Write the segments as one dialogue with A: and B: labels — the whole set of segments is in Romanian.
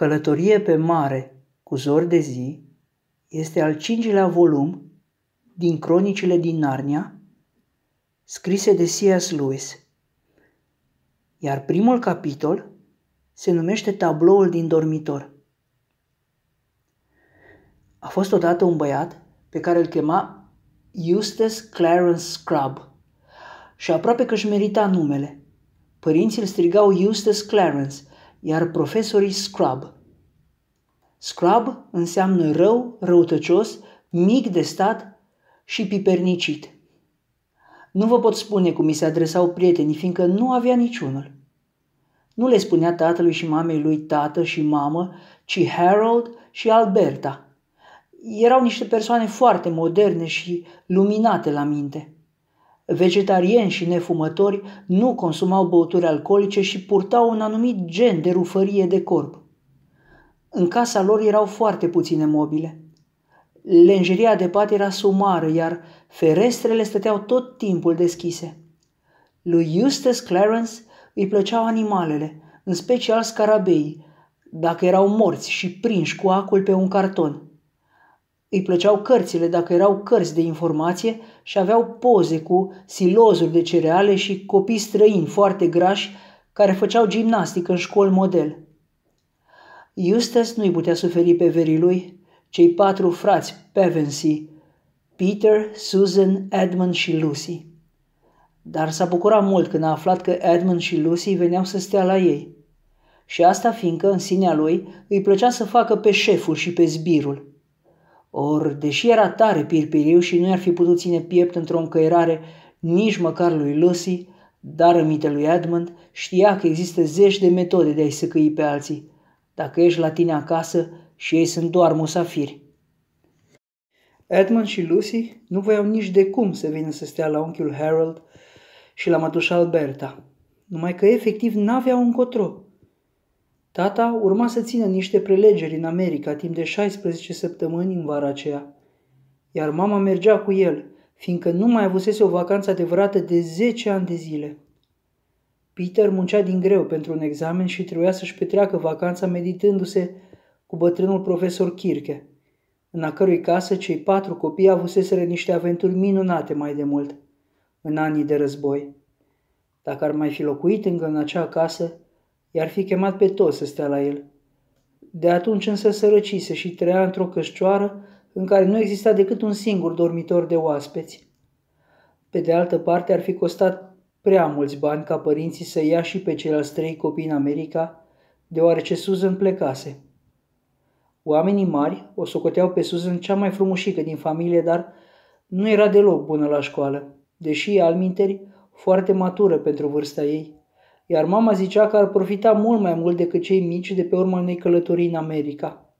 A: Călătorie pe mare cu zor de zi este al cincilea volum din cronicile din Narnia, scrise de C.S. Lewis. Iar primul capitol se numește Tabloul din dormitor. A fost odată un băiat pe care îl chema Eustace Clarence Scrub și aproape că își merita numele. Părinții îl strigau Eustace Clarence, iar profesorii Scrub. Scrub înseamnă rău, răutăcios, mic de stat și pipernicit. Nu vă pot spune cum mi se adresau prietenii, fiindcă nu avea niciunul. Nu le spunea tatălui și mamei lui tată și mamă, ci Harold și Alberta. Erau niște persoane foarte moderne și luminate la minte – Vegetarieni și nefumători nu consumau băuturi alcoolice și purtau un anumit gen de rufărie de corp. În casa lor erau foarte puține mobile. Lenjeria de pat era sumară, iar ferestrele stăteau tot timpul deschise. Lui Eustace Clarence îi plăceau animalele, în special scarabeii, dacă erau morți și prinși cu acul pe un carton – îi plăceau cărțile dacă erau cărți de informație și aveau poze cu silozuri de cereale și copii străini foarte grași care făceau gimnastică în școli model. Eustace nu-i putea suferi pe verii lui, cei patru frați Pevensey, Peter, Susan, Edmund și Lucy. Dar s-a bucurat mult când a aflat că Edmund și Lucy veneau să stea la ei. Și asta fiindcă, în sinea lui, îi plăcea să facă pe șeful și pe zbirul – Or, deși era tare pirpiriu și nu i-ar fi putut ține piept într-o încăierare nici măcar lui Lucy, dar rămite lui Edmund știa că există zeci de metode de a-i săcăi pe alții, dacă ești la tine acasă și ei sunt doar musafiri. Edmund și Lucy nu voiau nici de cum să vină să stea la unchiul Harold și la mătușa Alberta, numai că efectiv n-aveau încotro. Tata urma să țină niște prelegeri în America timp de 16 săptămâni în vara aceea, iar mama mergea cu el, fiindcă nu mai avusese o vacanță adevărată de 10 ani de zile. Peter muncea din greu pentru un examen și trebuia să-și petreacă vacanța meditându-se cu bătrânul profesor Kirke, în a cărui casă cei patru copii avuseseră niște aventuri minunate mai de mult, în anii de război. Dacă ar mai fi locuit încă în acea casă, i-ar fi chemat pe toți să stea la el. De atunci însă sărăcise și trăia într-o cășcioară în care nu exista decât un singur dormitor de oaspeți. Pe de altă parte, ar fi costat prea mulți bani ca părinții să ia și pe ceilalți trei copii în America, deoarece Susan plecase. Oamenii mari o socoteau pe Susan cea mai frumușică din familie, dar nu era deloc bună la școală, deși, alminteri, foarte matură pentru vârsta ei iar mama zicea că ar profita mult mai mult decât cei mici de pe urma unei călătorii în America.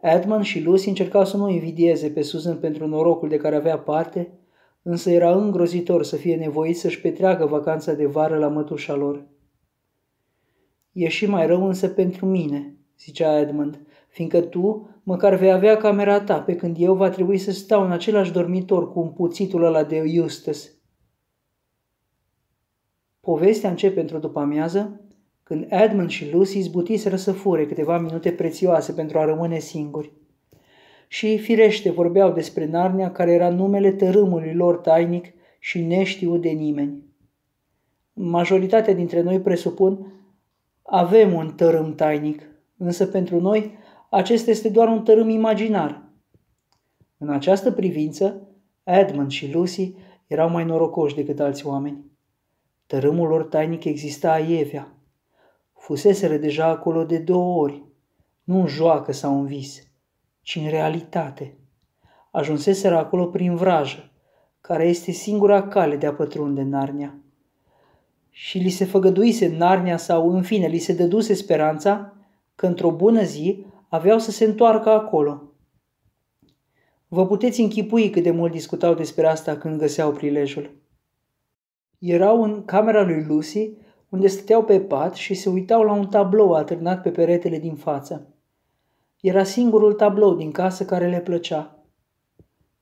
A: Edmund și Lucy încercau să nu invidieze pe Susan pentru norocul de care avea parte, însă era îngrozitor să fie nevoit să-și petreacă vacanța de vară la mătușa lor. E și mai rău însă pentru mine, zicea Edmund, fiindcă tu măcar vei avea camera ta, pe când eu va trebui să stau în același dormitor cu un puțitul ăla de Eustace. Povestea începe într-o după-amiază, când Edmund și Lucy zbutiseră să fure câteva minute prețioase pentru a rămâne singuri. Și firește vorbeau despre Narnia, care era numele tărâmului lor tainic și neștiu de nimeni. Majoritatea dintre noi presupun avem un tărâm tainic, însă pentru noi acesta este doar un tărâm imaginar. În această privință, Edmund și Lucy erau mai norocoși decât alți oameni. Tărâmul lor tainic exista a aievea. Fuseseră deja acolo de două ori, nu în joacă sau în vis, ci în realitate. Ajunseseră acolo prin vrajă, care este singura cale de a pătrunde Narnia. Și li se făgăduise Narnia sau, în fine, li se dăduse speranța că într-o bună zi aveau să se întoarcă acolo. Vă puteți închipui cât de mult discutau despre asta când găseau prilejul. Erau în camera lui Lucy, unde stăteau pe pat și se uitau la un tablou atârnat pe peretele din față. Era singurul tablou din casă care le plăcea.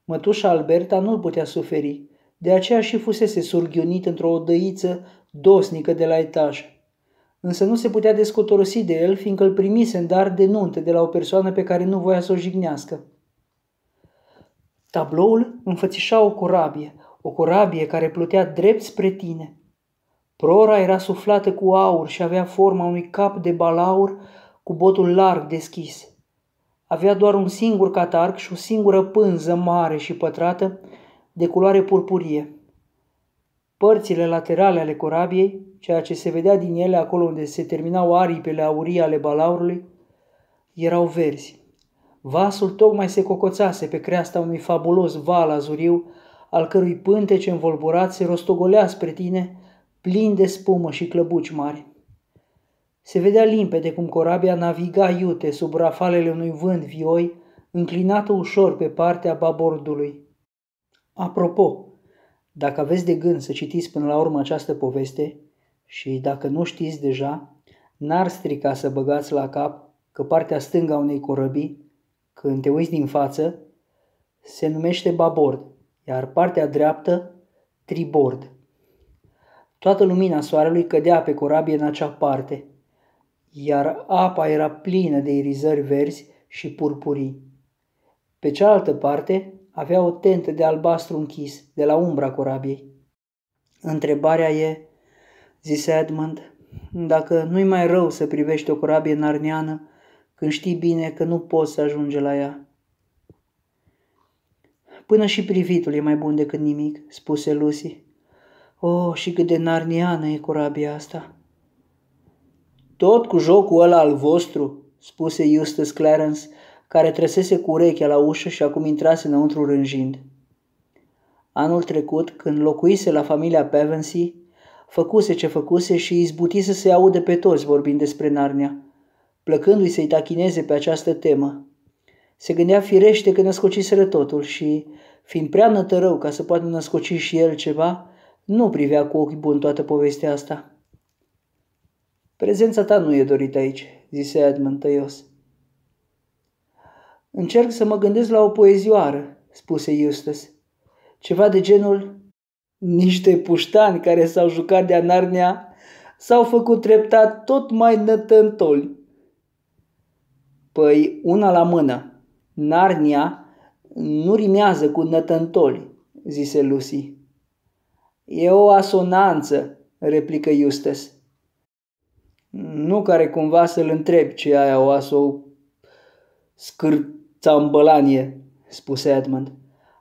A: Mătușa Alberta nu-l putea suferi, de aceea și fusese surghiunit într-o odăiță dosnică de la etaj. Însă nu se putea descotorosi de el, fiindcă îl primise în dar de nuntă de la o persoană pe care nu voia să o jignească. Tabloul înfățișa o corabie, o corabie care plutea drept spre tine. Prora era suflată cu aur și avea forma unui cap de balaur cu botul larg deschis. Avea doar un singur catarc și o singură pânză mare și pătrată de culoare purpurie. Părțile laterale ale corabiei, ceea ce se vedea din ele acolo unde se terminau aripile aurii ale balaurului, erau verzi. Vasul tocmai se cocoțase pe creasta unui fabulos val azuriu al cărui pântece învolburat se rostogolea spre tine, plin de spumă și clăbuci mari. Se vedea limpede cum corabia naviga iute sub rafalele unui vânt vioi, înclinată ușor pe partea babordului. Apropo, dacă aveți de gând să citiți până la urmă această poveste și dacă nu știți deja, n-ar strica să băgați la cap că partea stânga unei corăbii, când te uiți din față, se numește babord iar partea dreaptă tribord. Toată lumina soarelui cădea pe corabie în acea parte, iar apa era plină de irizări verzi și purpurii. Pe cealaltă parte avea o tentă de albastru închis, de la umbra corabiei. Întrebarea e, zise Edmund, dacă nu-i mai rău să privești o corabie narniană când știi bine că nu poți să ajungi la ea. Până și privitul e mai bun decât nimic, spuse Lucy. Oh, și cât de narniană e corabia asta! Tot cu jocul ăla al vostru, spuse Eustace Clarence, care trăsese cu urechea la ușă și acum intrase înăuntru rânjind. Anul trecut, când locuise la familia Pevensey, făcuse ce făcuse și izbuti să se audă pe toți vorbind despre Narnia, plăcându-i să-i tachineze pe această temă. Se gândea firește că născociseră totul și, fiind prea nătărău ca să poată născoci și el ceva, nu privea cu ochi buni toată povestea asta. Prezența ta nu e dorită aici, zise Edmund tăios. Încerc să mă gândesc la o poezioară, spuse Eustace. Ceva de genul niște puștani care s-au jucat de anarnea s-au făcut treptat tot mai nătăntoli. Păi, una la mână, Narnia nu rimează cu nătăntoli, zise Lucy. E o asonanță, replică Justes. Nu care cumva să-l întreb ce aia o aso bălanie, spuse Edmund.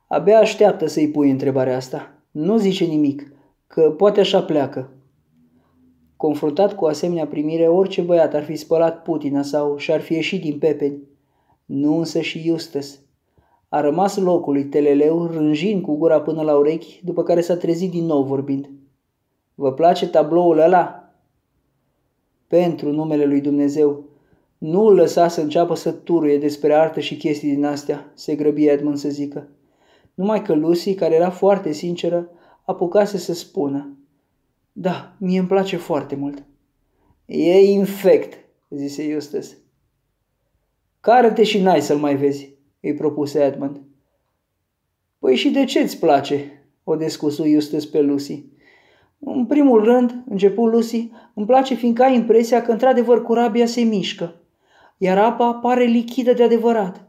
A: Abia așteaptă să-i pui întrebarea asta. Nu zice nimic, că poate așa pleacă. Confruntat cu asemenea primire, orice băiat ar fi spălat putina sau și-ar fi ieșit din pepeni nu însă și Iustes, A rămas locului teleleu, rânjind cu gura până la urechi, după care s-a trezit din nou vorbind. Vă place tabloul ăla? Pentru numele lui Dumnezeu, nu îl lăsa să înceapă să turuie despre artă și chestii din astea, se grăbi Edmund să zică. Numai că Lucy, care era foarte sinceră, apucase să spună. Da, mie îmi place foarte mult. E infect, zise Iustes. Care-te și n-ai să-l mai vezi, îi propuse Edmund. Păi și de ce-ți place? o descusu Iustus pe Lucy. În primul rând, începu Lucy, îmi place fiindcă ai impresia că într-adevăr curabia se mișcă, iar apa pare lichidă de adevărat,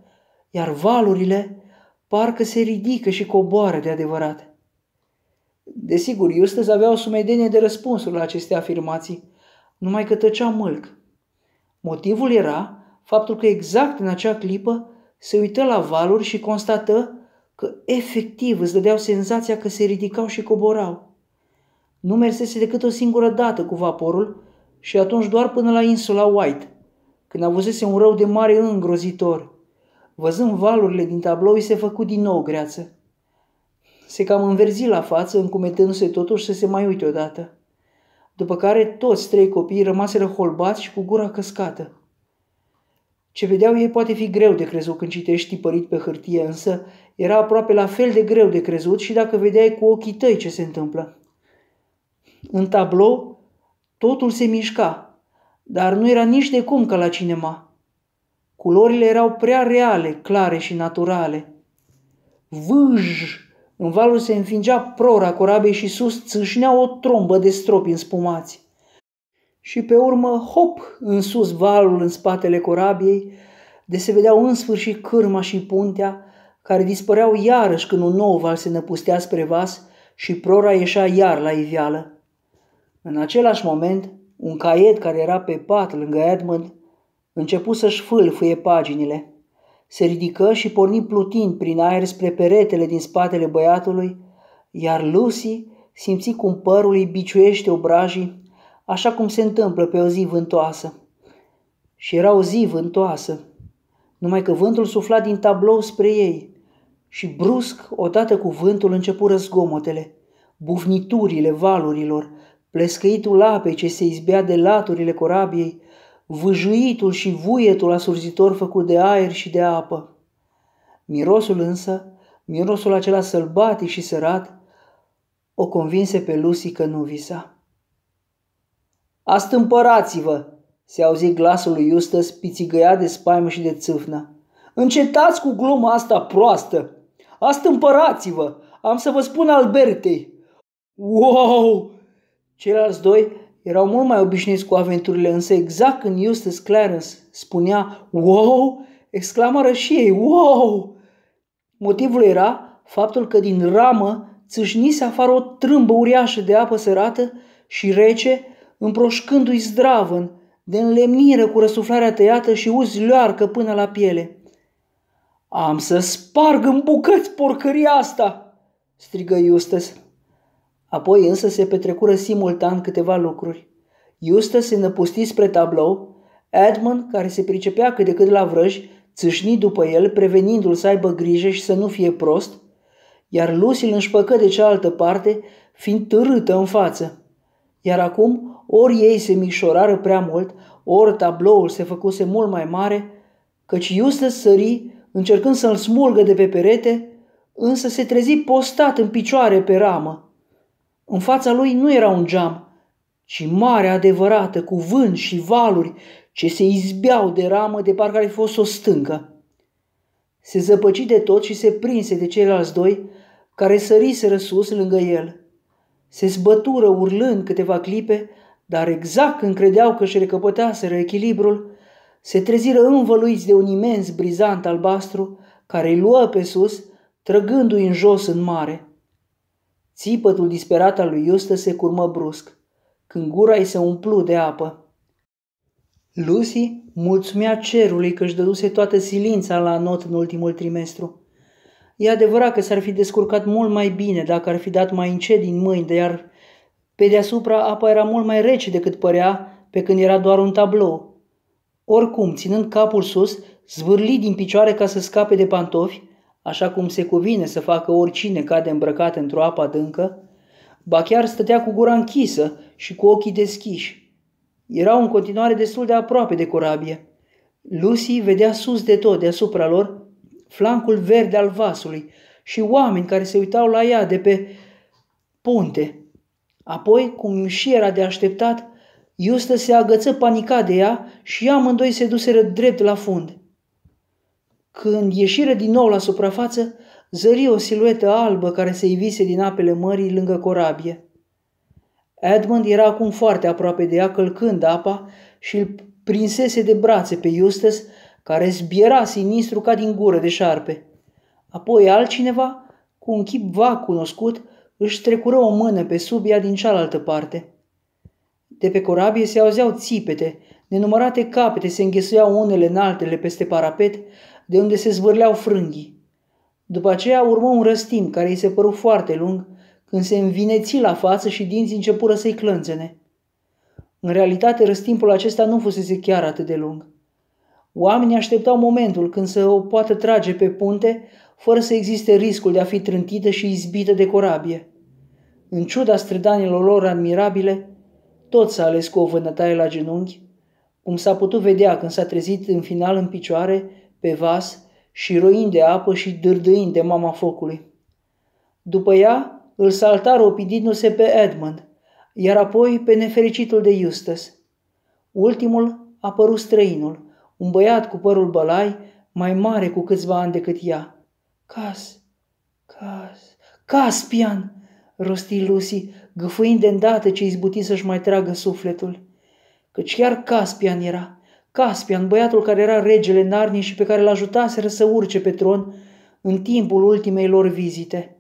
A: iar valurile parcă se ridică și coboară de adevărat. Desigur, Iustus avea o sumedenie de răspunsuri la aceste afirmații, numai că tăcea mâlc. Motivul era faptul că exact în acea clipă se uită la valuri și constată că efectiv îți dădeau senzația că se ridicau și coborau. Nu mersese decât o singură dată cu vaporul și atunci doar până la insula White, când avuzese un rău de mare îngrozitor. Văzând valurile din tablou, i se făcu din nou greață. Se cam înverzi la față, încumetându-se totuși să se mai uite odată. După care toți trei copii rămaseră holbați și cu gura căscată. Ce vedeau ei poate fi greu de crezut când citești tipărit pe hârtie, însă era aproape la fel de greu de crezut și dacă vedeai cu ochii tăi ce se întâmplă. În tablou, totul se mișca, dar nu era nici de cum ca la cinema. Culorile erau prea reale, clare și naturale. Vâj! În valul se înfingea prora corabei și sus țâșnea o trombă de stropi înspumați și pe urmă, hop, în sus valul în spatele corabiei, de se vedeau în sfârșit cârma și puntea, care dispăreau iarăși când un nou val se năpustea spre vas și prora ieșea iar la iveală. În același moment, un caiet care era pe pat lângă Edmund începu să-și fâlfâie paginile. Se ridică și porni plutind prin aer spre peretele din spatele băiatului, iar Lucy simți cum părul îi biciuiește obrajii așa cum se întâmplă pe o zi vântoasă. Și era o zi vântoasă, numai că vântul sufla din tablou spre ei și brusc, odată cu vântul, începură zgomotele, bufniturile valurilor, plescăitul apei ce se izbea de laturile corabiei, vâjuitul și vuietul asurzitor făcut de aer și de apă. Mirosul însă, mirosul acela sălbatic și sărat, o convinse pe Lucy că nu visa. Astâmpărați-vă!" se auzi glasul lui Iustas, pițigăiat de spaimă și de țâfnă. Încetați cu gluma asta proastă! Astâmpărați-vă! Am să vă spun Albertei! Wow! Ceilalți doi erau mult mai obișnuiți cu aventurile, însă exact când Eustace Clarence spunea Wow! exclamară și ei Wow! Motivul era faptul că din ramă țâșnise afară o trâmbă uriașă de apă sărată și rece împroșcându-i zdravân, de înlemnire cu răsuflarea tăiată și uzi learcă până la piele. Am să sparg în bucăți porcăria asta!" strigă Iustas. Apoi însă se petrecură simultan câteva lucruri. Iustas se năpusti spre tablou, Edmund, care se pricepea cât de cât la vrăj, țâșni după el, prevenindu-l să aibă grijă și să nu fie prost, iar Lucy îl înșpăcă de cealaltă parte, fiind târâtă în față. Iar acum ori ei se mișorară prea mult, ori tabloul se făcuse mult mai mare, căci Iusles sări, încercând să-l smulgă de pe perete, însă se trezi postat în picioare pe ramă. În fața lui nu era un geam, ci mare adevărată, cu vânt și valuri ce se izbeau de ramă de parcă ar fi fost o stâncă. Se zăpăci de tot și se prinse de ceilalți doi, care săriseră sus lângă el. Se zbătură urlând câteva clipe, dar exact când credeau că își recăpăteaseră echilibrul, se treziră învăluiți de un imens brizant albastru care îi luă pe sus, trăgându-i în jos în mare. Țipătul disperat al lui Iustă se curmă brusc, când gura îi se umplu de apă. Lucy mulțumea cerului că își dăduse toată silința la not în ultimul trimestru. E adevărat că s-ar fi descurcat mult mai bine dacă ar fi dat mai încet din mâini, de iar pe deasupra apa era mult mai rece decât părea pe când era doar un tablou. Oricum, ținând capul sus, zvârli din picioare ca să scape de pantofi, așa cum se cuvine să facă oricine cade îmbrăcat într-o apă adâncă, ba chiar stătea cu gura închisă și cu ochii deschiși. Erau în continuare destul de aproape de corabie. Lucy vedea sus de tot, deasupra lor, flancul verde al vasului și oameni care se uitau la ea de pe punte. Apoi, cum și era de așteptat, Iustă se agăță panicat de ea și amândoi se duseră drept la fund. Când ieșiră din nou la suprafață, zări o siluetă albă care se ivise din apele mării lângă corabie. Edmund era acum foarte aproape de ea, călcând apa și îl prinsese de brațe pe Iustăs, care zbiera sinistru ca din gură de șarpe. Apoi altcineva, cu un chip vag cunoscut, își trecură o mână pe sub ea din cealaltă parte. De pe corabie se auzeau țipete, nenumărate capete se înghesuiau unele în altele peste parapet, de unde se zvârleau frânghii. După aceea urmă un răstim care îi se păru foarte lung, când se învineți la față și dinții începură să-i clânțene. În realitate, răstimpul acesta nu fusese chiar atât de lung. Oamenii așteptau momentul când să o poată trage pe punte, fără să existe riscul de a fi trântită și izbită de corabie. În ciuda strădanilor lor admirabile, tot s-a ales cu o vânătaie la genunchi, cum s-a putut vedea când s-a trezit în final în picioare, pe vas și roind de apă și dârdâind de mama focului. După ea îl salta opidindu se pe Edmund, iar apoi pe nefericitul de Eustace. Ultimul a apărut străinul, un băiat cu părul bălai, mai mare cu câțiva ani decât ea. Cas, Cas, Caspian, rosti Lucy, gâfâind de îndată ce izbuti să-și mai tragă sufletul. Căci chiar Caspian era, Caspian, băiatul care era regele Narnii și pe care l-ajutaseră să urce pe tron în timpul ultimei lor vizite.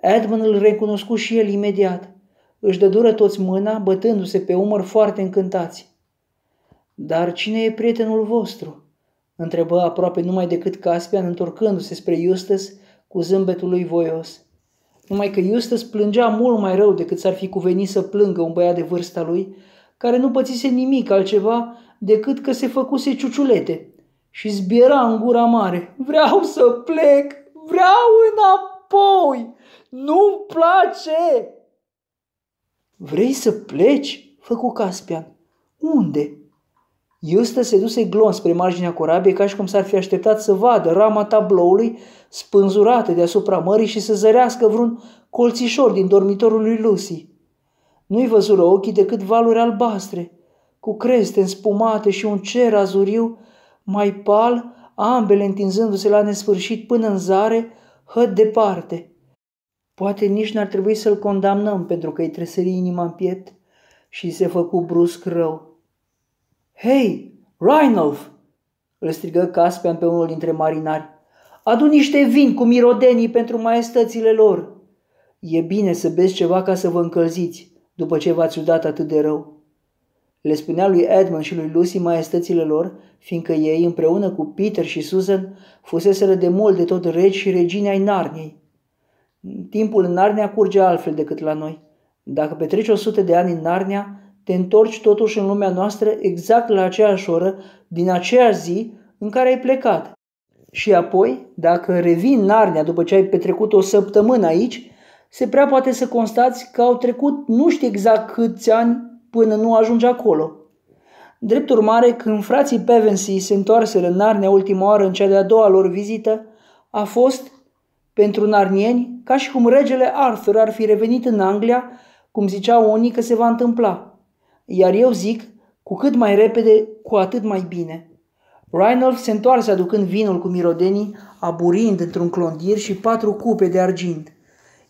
A: Edmund îl recunoscu și el imediat. Își dădură toți mâna, bătându-se pe umăr foarte încântați. Dar cine e prietenul vostru?" întrebă aproape numai decât Caspian, întorcându-se spre Eustace cu zâmbetul lui voios. Numai că Iustes plângea mult mai rău decât s-ar fi cuvenit să plângă un băiat de vârsta lui, care nu pățise nimic altceva decât că se făcuse ciuciulete și zbiera în gura mare. Vreau să plec! Vreau înapoi! Nu-mi place! Vrei să pleci? Făcu Caspian. Unde? Iustă se duse glon spre marginea corabiei ca și cum s-ar fi așteptat să vadă rama tabloului spânzurată deasupra mării și să zărească vreun colțișor din dormitorul lui Lucy. Nu-i văzură ochii decât valuri albastre, cu creste înspumate și un cer azuriu mai pal, ambele întinzându-se la nesfârșit până în zare, hăt departe. Poate nici n-ar trebui să-l condamnăm pentru că îi tresări inima în piept și se făcu brusc rău. Hei, Rhinolf!" îl strigă Caspian pe unul dintre marinari. Adu niște vin cu mirodenii pentru maestățile lor. E bine să beți ceva ca să vă încălziți, după ce v-ați udat atât de rău. Le spunea lui Edmund și lui Lucy maestățile lor, fiindcă ei, împreună cu Peter și Susan, fuseseră de mult de tot regi și regine ai Narniei. Timpul în Narnia curge altfel decât la noi. Dacă petreci o sută de ani în Narnia, te întorci totuși în lumea noastră exact la aceeași oră, din aceea zi în care ai plecat. Și apoi, dacă revii în Narnia după ce ai petrecut o săptămână aici, se prea poate să constați că au trecut nu știu exact câți ani până nu ajungi acolo. Drept urmare, când frații Pevensey se întoarseră în Narnia ultima oară în cea de-a doua lor vizită, a fost, pentru narnieni, ca și cum regele Arthur ar fi revenit în Anglia, cum ziceau unii că se va întâmpla. Iar eu zic, cu cât mai repede, cu atât mai bine. Reinolf se întoarse aducând vinul cu mirodenii, aburind într-un clondir și patru cupe de argint.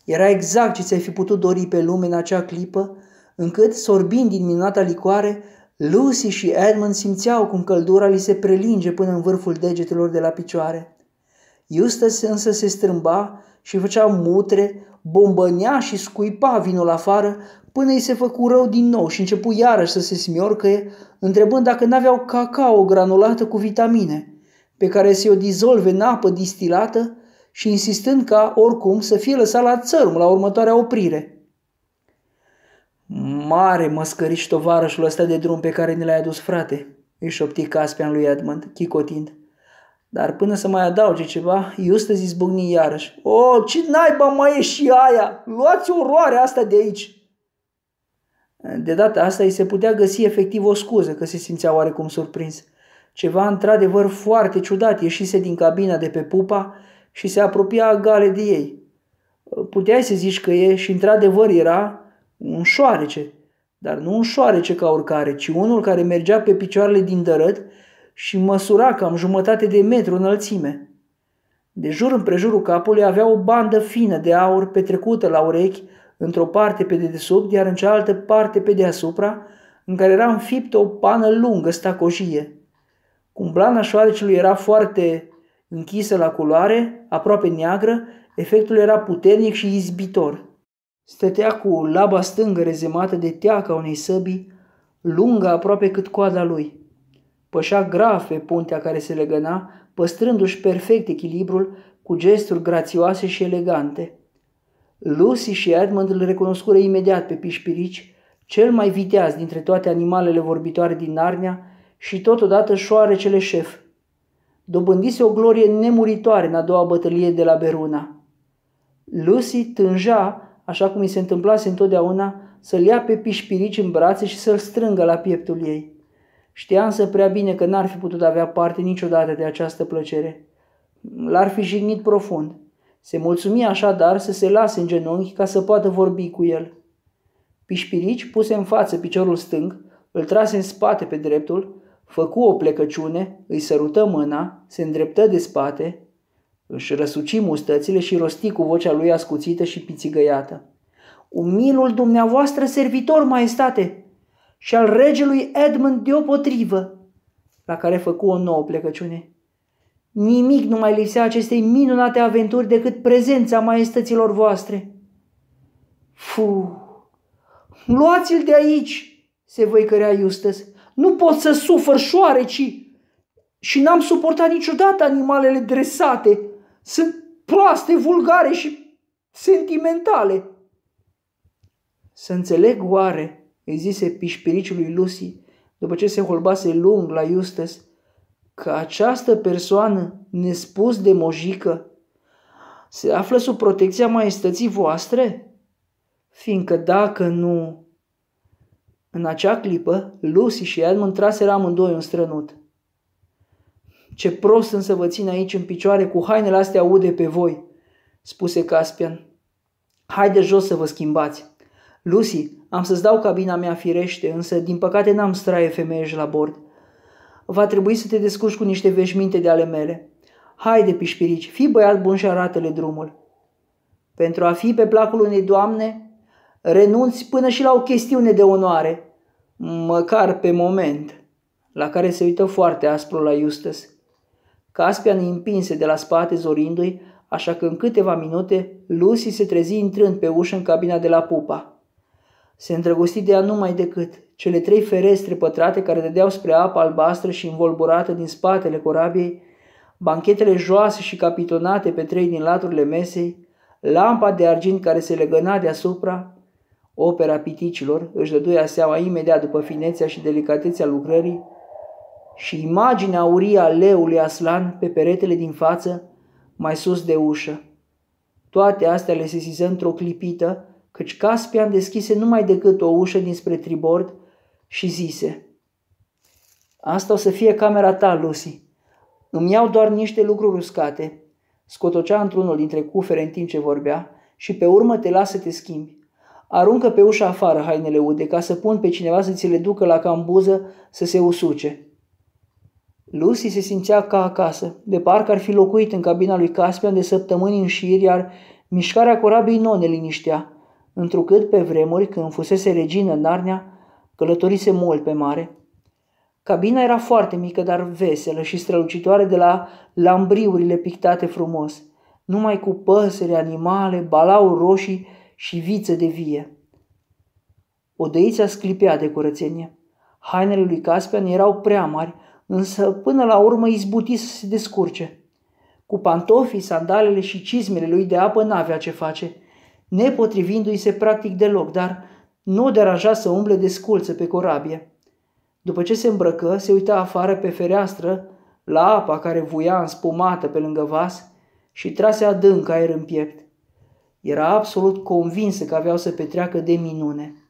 A: Era exact ce ți-ai fi putut dori pe lume în acea clipă, încât, sorbind din minunata licoare, Lucy și Edmund simțeau cum căldura li se prelinge până în vârful degetelor de la picioare. Eustace însă se strâmba și făcea mutre, bombănea și scuipa vinul afară până îi se făcu rău din nou și începu iarăși să se smiorcă, întrebând dacă n-aveau cacao granulată cu vitamine, pe care se o dizolve în apă distilată și insistând ca, oricum, să fie lăsat la țărm la următoarea oprire. Mare măscăriș tovarășul ăsta de drum pe care ne l-ai adus, frate, îi șopti Caspian lui Edmund, chicotind. Dar până să mai adauge ceva, zis bugni iarăși. O, ce naiba mai e și aia? Luați oroarea asta de aici!" De data asta îi se putea găsi efectiv o scuză că se simțea oarecum surprins. Ceva într-adevăr foarte ciudat ieșise din cabina de pe pupa și se apropia gale de ei. Puteai să zici că e și într-adevăr era un șoarece, dar nu un șoarece ca oricare, ci unul care mergea pe picioarele din dărăt și măsura cam jumătate de metru înălțime. De jur împrejurul capului avea o bandă fină de aur petrecută la urechi, într-o parte pe dedesubt, iar în cealaltă parte pe deasupra, în care era înfiptă o pană lungă, stacojie. Cum blana șoarecelui era foarte închisă la culoare, aproape neagră, efectul era puternic și izbitor. Stătea cu laba stângă rezemată de teaca unei săbii, lungă aproape cât coada lui. Pășa grav pe puntea care se legăna, păstrându-și perfect echilibrul cu gesturi grațioase și elegante. Lucy și Edmund îl recunoscură imediat pe pișpirici, cel mai viteaz dintre toate animalele vorbitoare din Narnia și totodată șoarecele șef. Dobândise o glorie nemuritoare în a doua bătălie de la Beruna. Lucy tânja, așa cum îi se întâmplase întotdeauna, să-l ia pe pișpirici în brațe și să-l strângă la pieptul ei. Știa însă prea bine că n-ar fi putut avea parte niciodată de această plăcere. L-ar fi jignit profund – se mulțumi așadar să se lase în genunchi ca să poată vorbi cu el. Pișpirici puse în față piciorul stâng, îl trase în spate pe dreptul, făcu o plecăciune, îi sărută mâna, se îndreptă de spate, își răsuci mustățile și rosti cu vocea lui ascuțită și pițigăiată. Umilul dumneavoastră servitor, maestate, și al regelui Edmund deopotrivă, la care făcu o nouă plecăciune. Nimic nu mai lipsea acestei minunate aventuri decât prezența maestăților voastre. Fu! Luați-l de aici, se văicărea Iustăs. Nu pot să sufăr șoareci și n-am suportat niciodată animalele dresate. Sunt proaste, vulgare și sentimentale. Să înțeleg oare, îi zise pișpiriciului Lucy, după ce se holbase lung la Iustăs, că această persoană nespus de mojică se află sub protecția maestății voastre? Fiindcă dacă nu... În acea clipă, Lucy și Edmund traseră amândoi un strănut. Ce prost însă vă țin aici în picioare cu hainele astea ude pe voi, spuse Caspian. Haide jos să vă schimbați. Lucy, am să-ți dau cabina mea firește, însă din păcate n-am straie femeiești la bord va trebui să te descurci cu niște veșminte de ale mele. Haide, pișpirici, fii băiat bun și arată-le drumul. Pentru a fi pe placul unei doamne, renunți până și la o chestiune de onoare, măcar pe moment, la care se uită foarte aspru la Justus. Caspian împinse de la spate zorindu-i, așa că în câteva minute Lucy se trezi intrând pe ușă în cabina de la pupa. Se îndrăgosti de ea numai decât cele trei ferestre pătrate care dădeau spre apa albastră și învolburată din spatele corabiei, banchetele joase și capitonate pe trei din laturile mesei, lampa de argint care se legăna deasupra, opera piticilor își dăduia seama imediat după finețea și delicatețea lucrării și imaginea aurie a leului Aslan pe peretele din față, mai sus de ușă. Toate astea le sesiză într-o clipită, căci Caspian deschise numai decât o ușă dinspre tribord și zise, Asta o să fie camera ta, Lucy. Îmi iau doar niște lucruri uscate. Scotocea într-unul dintre cufere în timp ce vorbea și pe urmă te lasă să te schimbi. Aruncă pe ușa afară hainele ude ca să pun pe cineva să ți le ducă la cambuză să se usuce. Lucy se simțea ca acasă, de parcă ar fi locuit în cabina lui Caspian de săptămâni în șir, iar mișcarea corabiei nu o neliniștea întrucât pe vremuri când fusese regină Narnia, călătorise mult pe mare. Cabina era foarte mică, dar veselă și strălucitoare de la lambriurile pictate frumos, numai cu păsări, animale, balau roșii și viță de vie. Odăița sclipea de curățenie. Hainele lui Caspian erau prea mari, însă până la urmă izbuti să se descurce. Cu pantofii, sandalele și cizmele lui de apă n-avea ce face – nepotrivindu-i se practic deloc, dar nu deranja să umble de sculță pe corabie. După ce se îmbrăcă, se uita afară pe fereastră, la apa care vuia înspumată pe lângă vas și trase adânc aer în piept. Era absolut convinsă că aveau să petreacă de minune.